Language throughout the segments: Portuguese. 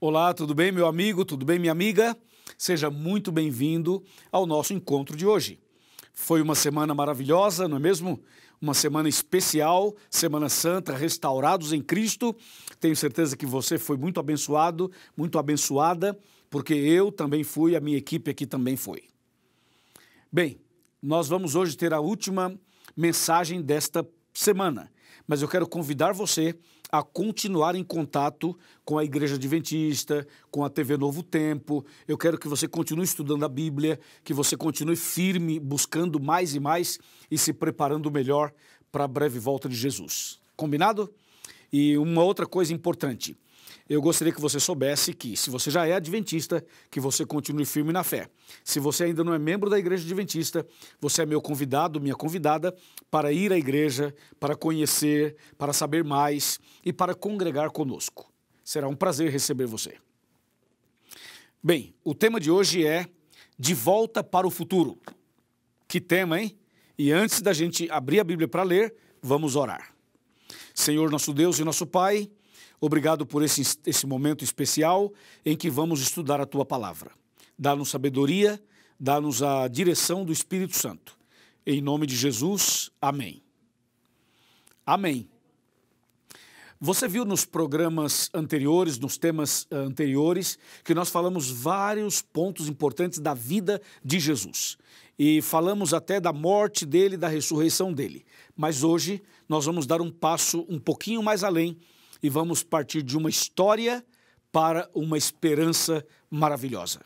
Olá, tudo bem, meu amigo? Tudo bem, minha amiga? Seja muito bem-vindo ao nosso encontro de hoje. Foi uma semana maravilhosa, não é mesmo? Uma semana especial, Semana Santa, restaurados em Cristo. Tenho certeza que você foi muito abençoado, muito abençoada, porque eu também fui, a minha equipe aqui também foi. Bem, nós vamos hoje ter a última mensagem desta semana, mas eu quero convidar você a continuar em contato com a Igreja Adventista, com a TV Novo Tempo. Eu quero que você continue estudando a Bíblia, que você continue firme, buscando mais e mais e se preparando melhor para a breve volta de Jesus. Combinado? E uma outra coisa importante eu gostaria que você soubesse que, se você já é adventista, que você continue firme na fé. Se você ainda não é membro da igreja adventista, você é meu convidado, minha convidada, para ir à igreja, para conhecer, para saber mais e para congregar conosco. Será um prazer receber você. Bem, o tema de hoje é De Volta para o Futuro. Que tema, hein? E antes da gente abrir a Bíblia para ler, vamos orar. Senhor nosso Deus e nosso Pai, Obrigado por esse, esse momento especial em que vamos estudar a tua palavra. Dá-nos sabedoria, dá-nos a direção do Espírito Santo. Em nome de Jesus, amém. Amém. Você viu nos programas anteriores, nos temas eh, anteriores, que nós falamos vários pontos importantes da vida de Jesus. E falamos até da morte dele, da ressurreição dele. Mas hoje nós vamos dar um passo um pouquinho mais além e vamos partir de uma história para uma esperança maravilhosa.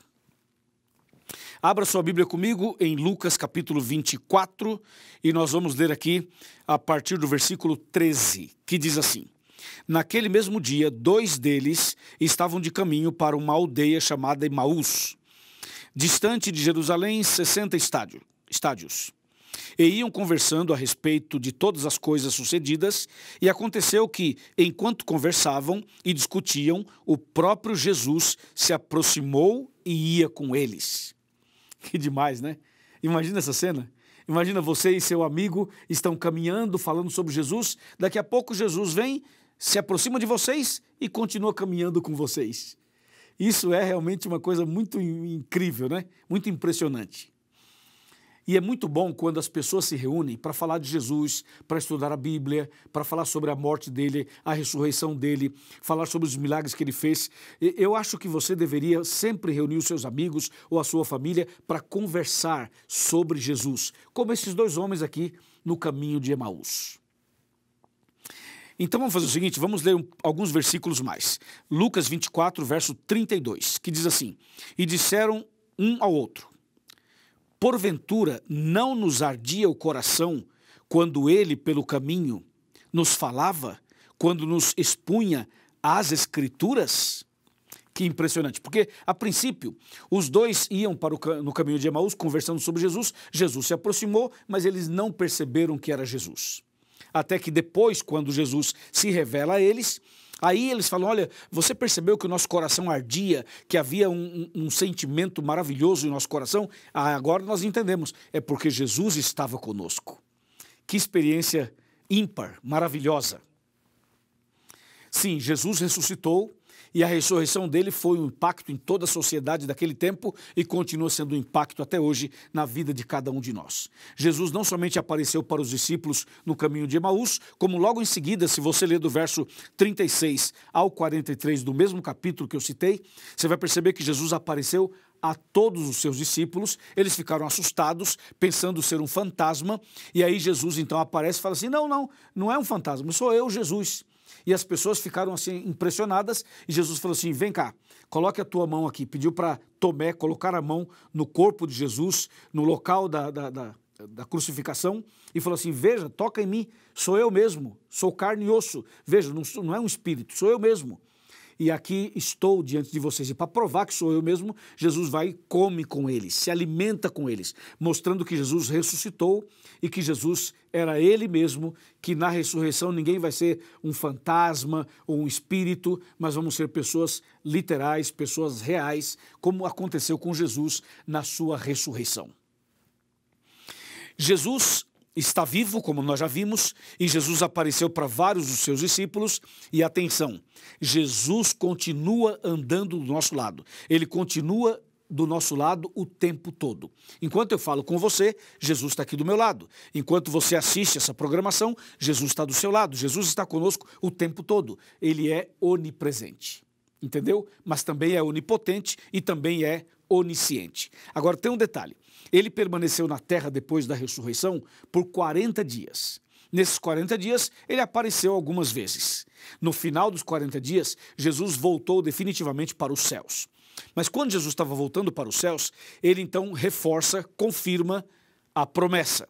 Abra sua Bíblia comigo em Lucas capítulo 24 e nós vamos ler aqui a partir do versículo 13, que diz assim: Naquele mesmo dia, dois deles estavam de caminho para uma aldeia chamada Emaús, distante de Jerusalém, 60 estádio, estádios. E iam conversando a respeito de todas as coisas sucedidas, e aconteceu que, enquanto conversavam e discutiam, o próprio Jesus se aproximou e ia com eles. Que demais, né? Imagina essa cena. Imagina você e seu amigo estão caminhando, falando sobre Jesus. Daqui a pouco Jesus vem, se aproxima de vocês e continua caminhando com vocês. Isso é realmente uma coisa muito incrível, né? Muito impressionante. E é muito bom quando as pessoas se reúnem para falar de Jesus, para estudar a Bíblia, para falar sobre a morte dele, a ressurreição dele, falar sobre os milagres que ele fez. Eu acho que você deveria sempre reunir os seus amigos ou a sua família para conversar sobre Jesus, como esses dois homens aqui no caminho de Emaús. Então vamos fazer o seguinte, vamos ler alguns versículos mais. Lucas 24, verso 32, que diz assim: E disseram um ao outro: Porventura não nos ardia o coração quando ele pelo caminho nos falava, quando nos expunha as Escrituras? Que impressionante, porque a princípio os dois iam para o, no caminho de Emaús conversando sobre Jesus, Jesus se aproximou, mas eles não perceberam que era Jesus até que depois, quando Jesus se revela a eles, Aí eles falam: olha, você percebeu que o nosso coração ardia, que havia um, um, um, sentimento maravilhoso em nosso coração? Ah, agora nós entendemos. É porque Jesus estava conosco. Que experiência ímpar, maravilhosa. Sim, Jesus ressuscitou, e a ressurreição dele foi um impacto em toda a sociedade daquele tempo e continua sendo um impacto até hoje na vida de cada um de nós. Jesus não somente apareceu para os discípulos no caminho de Emaús, como logo em seguida, se você ler do verso 36 ao 43 do mesmo capítulo que eu citei, você vai perceber que Jesus apareceu a todos os seus discípulos, eles ficaram assustados, pensando ser um fantasma, e aí Jesus então aparece e fala assim: Não, não, não é um fantasma, sou eu, Jesus. E as pessoas ficaram assim impressionadas e Jesus falou assim: vem cá, coloque a tua mão aqui. Pediu para Tomé colocar a mão no corpo de Jesus, no local da, da, da, da crucificação, e falou assim: veja, toca em mim, sou eu mesmo, sou carne e osso. Veja, não, não é um espírito, sou eu mesmo e aqui estou diante de vocês. E para provar que sou eu mesmo, Jesus vai e come com eles, se alimenta com eles, mostrando que Jesus ressuscitou e que Jesus era ele mesmo, que na ressurreição ninguém vai ser um fantasma ou um espírito, mas vamos ser pessoas literais, pessoas reais, como aconteceu com Jesus na sua ressurreição. Jesus está vivo, como nós já vimos, e Jesus apareceu para vários dos seus discípulos. E atenção, Jesus continua andando do nosso lado. Ele continua do nosso lado o tempo todo. Enquanto eu falo com você, Jesus está aqui do meu lado. Enquanto você assiste essa programação, Jesus está do seu lado. Jesus está conosco o tempo todo. Ele é onipresente entendeu? Mas também é onipotente e também é onisciente. Agora tem um detalhe: ele permaneceu na terra depois da ressurreição por 40 dias. Nesses 40 dias, ele apareceu algumas vezes. No final dos 40 dias, Jesus voltou definitivamente para os céus. Mas quando Jesus estava voltando para os céus, ele então reforça, confirma a promessa.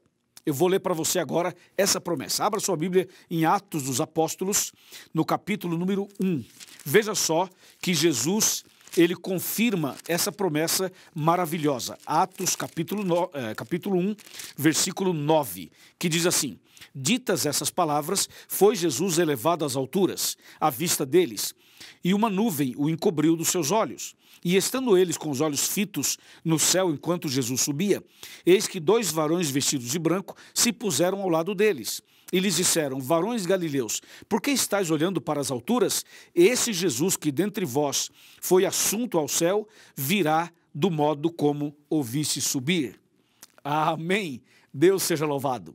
Eu vou ler para você agora essa promessa. Abra sua Bíblia em Atos dos Apóstolos, no capítulo número 1. Veja só que Jesus, ele confirma essa promessa maravilhosa. Atos capítulo, no, eh, capítulo 1, versículo 9, que diz assim: Ditas essas palavras, foi Jesus elevado às alturas, à vista deles e uma nuvem o encobriu dos seus olhos. E estando eles com os olhos fitos no céu enquanto Jesus subia, eis que dois varões vestidos de branco se puseram ao lado deles. E lhes disseram: Varões galileus, por que estáis olhando para as alturas? Esse Jesus que dentre vós foi assunto ao céu, virá do modo como ouviste subir. Amém. Deus seja louvado.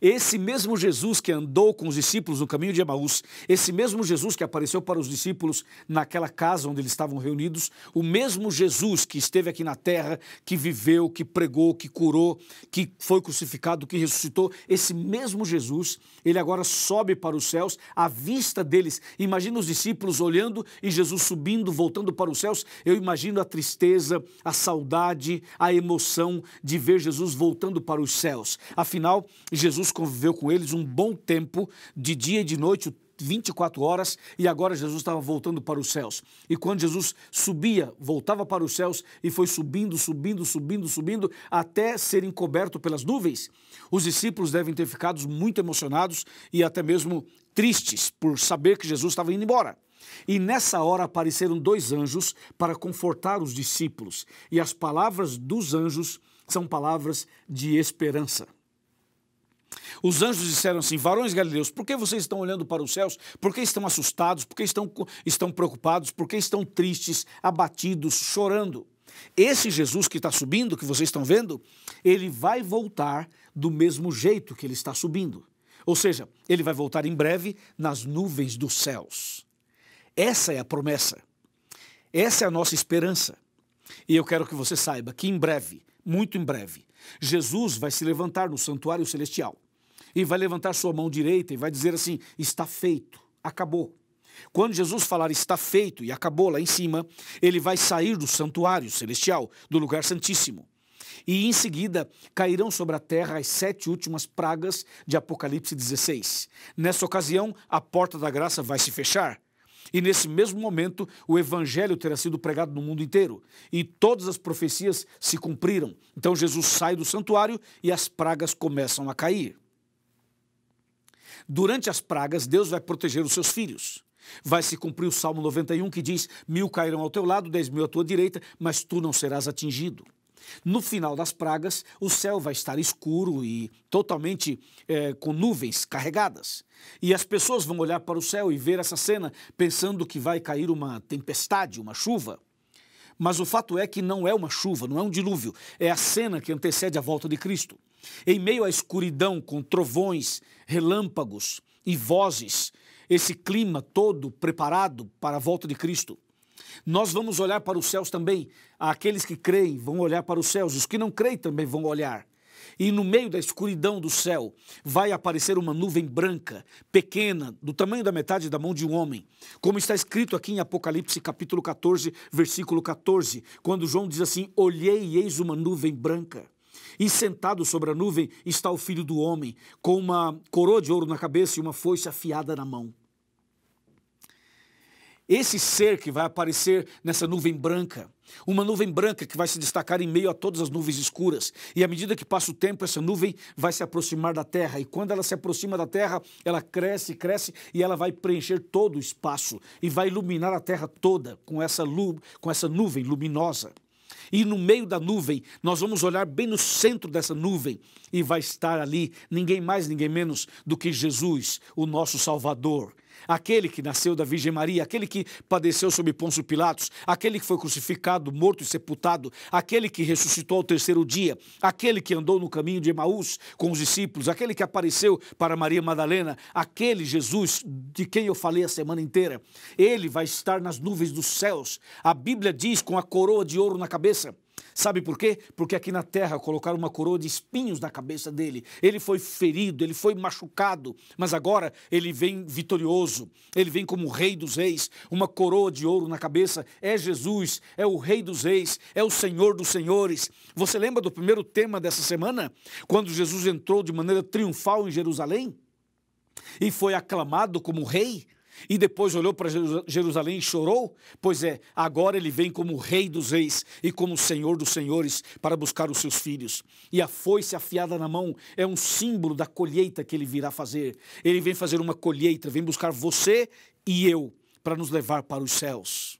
Esse mesmo Jesus que andou com os discípulos no caminho de Emaús, esse mesmo Jesus que apareceu para os discípulos naquela casa onde eles estavam reunidos, o mesmo Jesus que esteve aqui na terra, que viveu, que pregou, que curou, que foi crucificado, que ressuscitou, esse mesmo Jesus, ele agora sobe para os céus, à vista deles. Imagina os discípulos olhando e Jesus subindo, voltando para os céus. Eu imagino a tristeza, a saudade, a emoção de ver Jesus voltando para os céus. Afinal, Jesus Jesus conviveu com eles um bom tempo, de dia e de noite, 24 horas e agora Jesus estava voltando para os céus. E quando Jesus subia, voltava para os céus e foi subindo, subindo, subindo, subindo até ser encoberto pelas nuvens, os discípulos devem ter ficado muito emocionados e até mesmo tristes por saber que Jesus estava indo embora. E nessa hora apareceram dois anjos para confortar os discípulos, e as palavras dos anjos são palavras de esperança. Os anjos disseram assim: Varões galileus, por que vocês estão olhando para os céus? Por que estão assustados? Por que estão, estão preocupados? Por que estão tristes, abatidos, chorando? Esse Jesus que está subindo, que vocês estão vendo, ele vai voltar do mesmo jeito que ele está subindo. Ou seja, ele vai voltar em breve nas nuvens dos céus. Essa é a promessa. Essa é a nossa esperança. E eu quero que você saiba que em breve, muito em breve, Jesus vai se levantar no santuário celestial e vai levantar sua mão direita e vai dizer assim: está feito, acabou. Quando Jesus falar está feito e acabou lá em cima, ele vai sair do santuário celestial, do lugar santíssimo. E em seguida cairão sobre a terra as sete últimas pragas de Apocalipse 16. Nessa ocasião, a porta da graça vai se fechar e nesse mesmo momento, o evangelho terá sido pregado no mundo inteiro, e todas as profecias se cumpriram. Então Jesus sai do santuário e as pragas começam a cair. Durante as pragas, Deus vai proteger os seus filhos. Vai se cumprir o Salmo 91 que diz: Mil cairão ao teu lado, dez mil à tua direita, mas tu não serás atingido. No final das pragas, o céu vai estar escuro e totalmente é, com nuvens carregadas. E as pessoas vão olhar para o céu e ver essa cena pensando que vai cair uma tempestade, uma chuva. Mas o fato é que não é uma chuva, não é um dilúvio, é a cena que antecede a volta de Cristo. Em meio à escuridão, com trovões, relâmpagos e vozes, esse clima todo preparado para a volta de Cristo, nós vamos olhar para os céus também. Aqueles que creem vão olhar para os céus, os que não creem também vão olhar. E no meio da escuridão do céu vai aparecer uma nuvem branca, pequena, do tamanho da metade da mão de um homem, como está escrito aqui em Apocalipse capítulo 14, versículo 14, quando João diz assim: Olhei e eis uma nuvem branca. E sentado sobre a nuvem está o filho do homem, com uma coroa de ouro na cabeça e uma foice afiada na mão. Esse ser que vai aparecer nessa nuvem branca, uma nuvem branca que vai se destacar em meio a todas as nuvens escuras. E à medida que passa o tempo, essa nuvem vai se aproximar da Terra. E quando ela se aproxima da Terra, ela cresce, cresce e ela vai preencher todo o espaço e vai iluminar a Terra toda com essa, lu com essa nuvem luminosa. E no meio da nuvem, nós vamos olhar bem no centro dessa nuvem e vai estar ali ninguém mais, ninguém menos do que Jesus, o nosso Salvador. Aquele que nasceu da Virgem Maria, aquele que padeceu sob Pôncio Pilatos, aquele que foi crucificado, morto e sepultado, aquele que ressuscitou ao terceiro dia, aquele que andou no caminho de Emaús com os discípulos, aquele que apareceu para Maria Madalena, aquele Jesus de quem eu falei a semana inteira, ele vai estar nas nuvens dos céus. A Bíblia diz com a coroa de ouro na cabeça. Sabe por quê? Porque aqui na terra colocaram uma coroa de espinhos na cabeça dele. Ele foi ferido, ele foi machucado, mas agora ele vem vitorioso. Ele vem como o rei dos reis, uma coroa de ouro na cabeça. É Jesus, é o rei dos reis, é o Senhor dos senhores. Você lembra do primeiro tema dessa semana? Quando Jesus entrou de maneira triunfal em Jerusalém? e foi aclamado como rei, e depois olhou para Jerusalém e chorou? Pois é, agora ele vem como Rei dos Reis e como Senhor dos Senhores para buscar os seus filhos. E a foice afiada na mão é um símbolo da colheita que ele virá fazer. Ele vem fazer uma colheita, vem buscar você e eu para nos levar para os céus.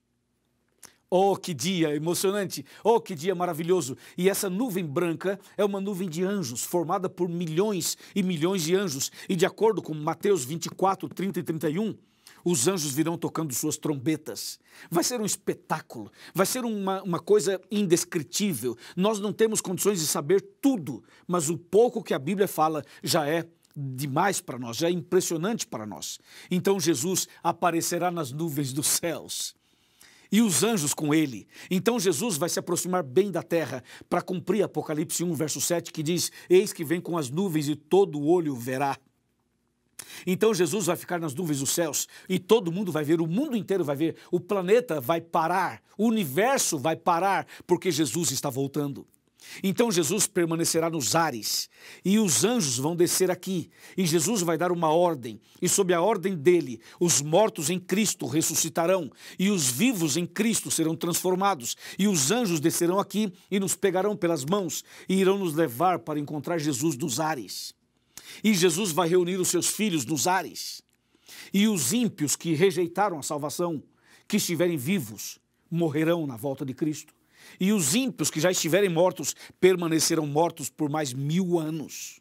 Oh, que dia emocionante! Oh, que dia maravilhoso! E essa nuvem branca é uma nuvem de anjos, formada por milhões e milhões de anjos. E de acordo com Mateus 24, 30 e 31, os anjos virão tocando suas trombetas. Vai ser um espetáculo, vai ser uma, uma coisa indescritível. Nós não temos condições de saber tudo, mas o pouco que a Bíblia fala já é demais para nós, já é impressionante para nós. Então Jesus aparecerá nas nuvens dos céus e os anjos com ele. Então Jesus vai se aproximar bem da terra para cumprir Apocalipse 1, verso 7, que diz: Eis que vem com as nuvens e todo olho verá. Então Jesus vai ficar nas nuvens dos céus e todo mundo vai ver, o mundo inteiro vai ver, o planeta vai parar, o universo vai parar, porque Jesus está voltando. Então Jesus permanecerá nos ares, e os anjos vão descer aqui, e Jesus vai dar uma ordem, e sob a ordem dele, os mortos em Cristo ressuscitarão, e os vivos em Cristo serão transformados, e os anjos descerão aqui e nos pegarão pelas mãos, e irão nos levar para encontrar Jesus dos ares. E Jesus vai reunir os seus filhos nos ares. E os ímpios que rejeitaram a salvação, que estiverem vivos, morrerão na volta de Cristo. E os ímpios que já estiverem mortos, permanecerão mortos por mais mil anos.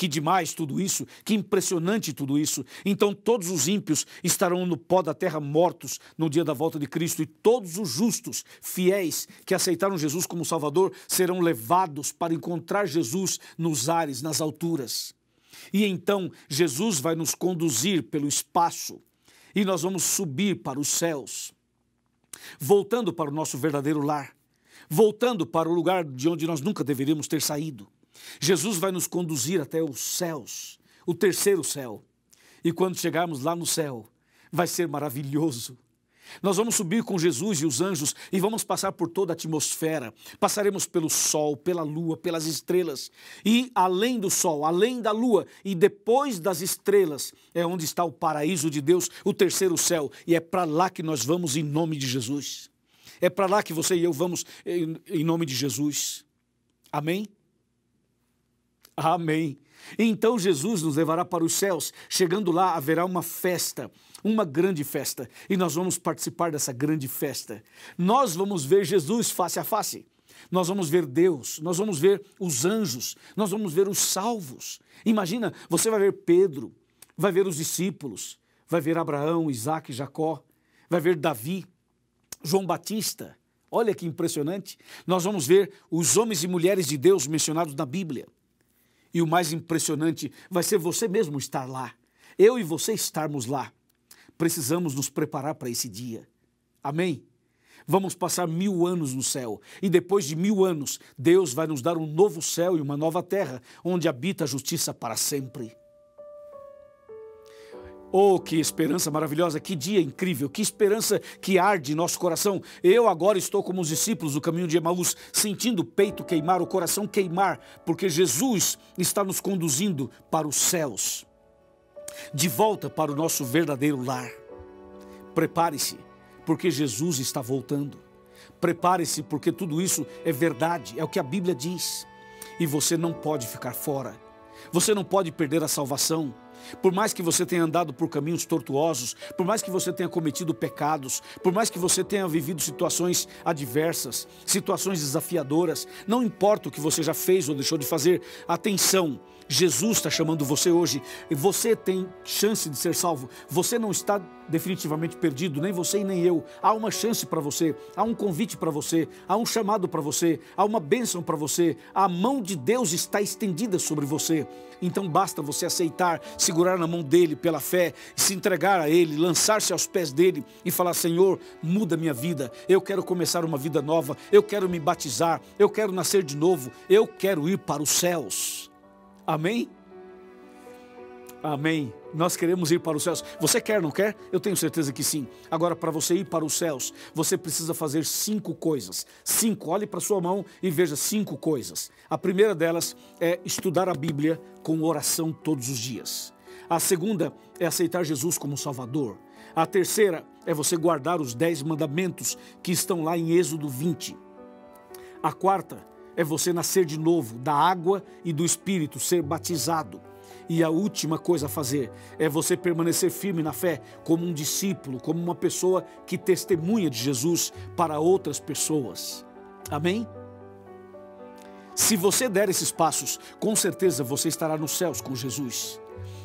Que demais tudo isso, que impressionante tudo isso. Então todos os ímpios estarão no pó da terra mortos no dia da volta de Cristo, e todos os justos, fiéis, que aceitaram Jesus como Salvador, serão levados para encontrar Jesus nos ares, nas alturas. E então Jesus vai nos conduzir pelo espaço e nós vamos subir para os céus, voltando para o nosso verdadeiro lar, voltando para o lugar de onde nós nunca deveríamos ter saído. Jesus vai nos conduzir até os céus, o terceiro céu. E quando chegarmos lá no céu, vai ser maravilhoso. Nós vamos subir com Jesus e os anjos e vamos passar por toda a atmosfera. Passaremos pelo sol, pela lua, pelas estrelas. E além do sol, além da lua e depois das estrelas é onde está o paraíso de Deus, o terceiro céu. E é para lá que nós vamos em nome de Jesus. É para lá que você e eu vamos eh, em nome de Jesus. Amém? Amém. Então Jesus nos levará para os céus. Chegando lá, haverá uma festa, uma grande festa, e nós vamos participar dessa grande festa. Nós vamos ver Jesus face a face. Nós vamos ver Deus, nós vamos ver os anjos, nós vamos ver os salvos. Imagina, você vai ver Pedro, vai ver os discípulos, vai ver Abraão, Isaac, Jacó, vai ver Davi, João Batista. Olha que impressionante. Nós vamos ver os homens e mulheres de Deus mencionados na Bíblia. E o mais impressionante vai ser você mesmo estar lá. Eu e você estarmos lá. Precisamos nos preparar para esse dia. Amém? Vamos passar mil anos no céu. E depois de mil anos, Deus vai nos dar um novo céu e uma nova terra, onde habita a justiça para sempre. Oh, que esperança maravilhosa, que dia incrível, que esperança que arde em nosso coração. Eu agora estou como os discípulos do caminho de Emaús, sentindo o peito queimar, o coração queimar, porque Jesus está nos conduzindo para os céus, de volta para o nosso verdadeiro lar. Prepare-se, porque Jesus está voltando. Prepare-se, porque tudo isso é verdade, é o que a Bíblia diz. E você não pode ficar fora. Você não pode perder a salvação. Por mais que você tenha andado por caminhos tortuosos, por mais que você tenha cometido pecados, por mais que você tenha vivido situações adversas, situações desafiadoras, não importa o que você já fez ou deixou de fazer, atenção, Jesus está chamando você hoje. Você tem chance de ser salvo. Você não está definitivamente perdido, nem você e nem eu. Há uma chance para você, há um convite para você, há um chamado para você, há uma bênção para você. A mão de Deus está estendida sobre você. Então basta você aceitar, segurar na mão dele pela fé, se entregar a ele, lançar-se aos pés dele e falar: Senhor, muda minha vida. Eu quero começar uma vida nova. Eu quero me batizar. Eu quero nascer de novo. Eu quero ir para os céus. Amém? Amém. Nós queremos ir para os céus. Você quer, não quer? Eu tenho certeza que sim. Agora, para você ir para os céus, você precisa fazer cinco coisas. Cinco. Olhe para sua mão e veja cinco coisas. A primeira delas é estudar a Bíblia com oração todos os dias. A segunda é aceitar Jesus como Salvador. A terceira é você guardar os dez mandamentos que estão lá em Êxodo 20. A quarta é você nascer de novo da água e do Espírito, ser batizado. E a última coisa a fazer é você permanecer firme na fé como um discípulo, como uma pessoa que testemunha de Jesus para outras pessoas. Amém? Se você der esses passos, com certeza você estará nos céus com Jesus.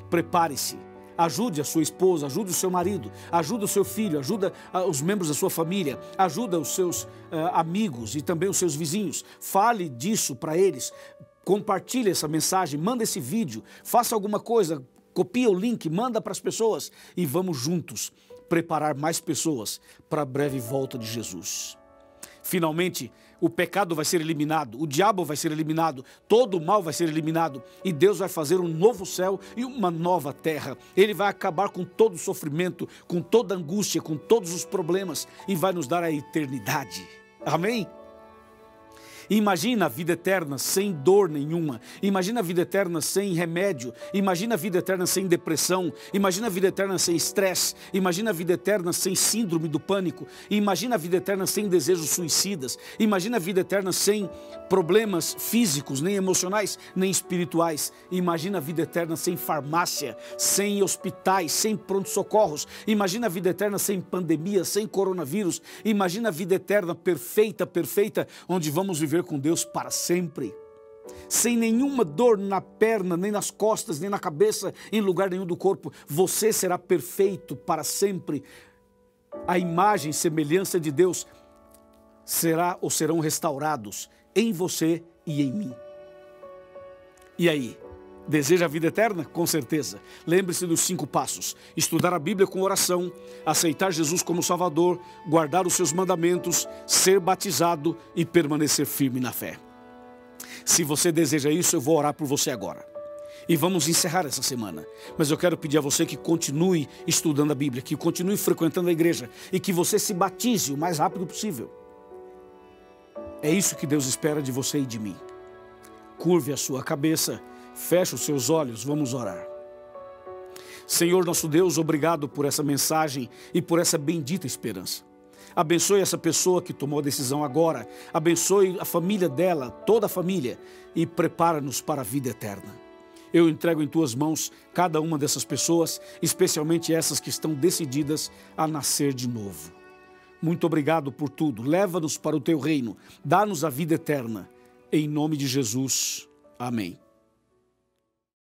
Prepare-se Ajude a sua esposa, ajude o seu marido, ajude o seu filho, ajuda ah, os membros da sua família, ajuda os seus uh, amigos e também os seus vizinhos. Fale disso para eles. Compartilhe essa mensagem, manda esse vídeo, faça alguma coisa, copia o link, manda para as pessoas e vamos juntos preparar mais pessoas para a breve volta de Jesus. Finalmente, o pecado vai ser eliminado, o diabo vai ser eliminado, todo o mal vai ser eliminado e Deus vai fazer um novo céu e uma nova terra. Ele vai acabar com todo o sofrimento, com toda a angústia, com todos os problemas e vai nos dar a eternidade. Amém? Imagina a vida eterna sem dor nenhuma. Imagina a vida eterna sem remédio. Imagina a vida eterna sem depressão. Imagina a vida eterna sem estresse. Imagina a vida eterna sem síndrome do pânico. Imagina a vida eterna sem desejos suicidas. Imagina a vida eterna sem problemas físicos, nem emocionais, nem espirituais. Imagina a vida eterna sem farmácia, sem hospitais, sem pronto-socorros. Imagina a vida eterna sem pandemia, sem coronavírus. Imagina a vida eterna perfeita, perfeita, onde vamos viver viver com Deus para sempre, sem nenhuma dor na perna, nem nas costas, nem na cabeça, em lugar nenhum do corpo. Você será perfeito para sempre. A imagem e semelhança de Deus será ou serão restaurados em você e em mim. E aí? Deseja a vida eterna? Com certeza. Lembre-se dos cinco passos: estudar a Bíblia com oração, aceitar Jesus como Salvador, guardar os seus mandamentos, ser batizado e permanecer firme na fé. Se você deseja isso, eu vou orar por você agora. E vamos encerrar essa semana. Mas eu quero pedir a você que continue estudando a Bíblia, que continue frequentando a igreja e que você se batize o mais rápido possível. É isso que Deus espera de você e de mim. Curve a sua cabeça Feche os seus olhos, vamos orar. Senhor nosso Deus, obrigado por essa mensagem e por essa bendita esperança. Abençoe essa pessoa que tomou a decisão agora, abençoe a família dela, toda a família, e prepara-nos para a vida eterna. Eu entrego em tuas mãos cada uma dessas pessoas, especialmente essas que estão decididas a nascer de novo. Muito obrigado por tudo. Leva-nos para o teu reino, dá-nos a vida eterna. Em nome de Jesus. Amém.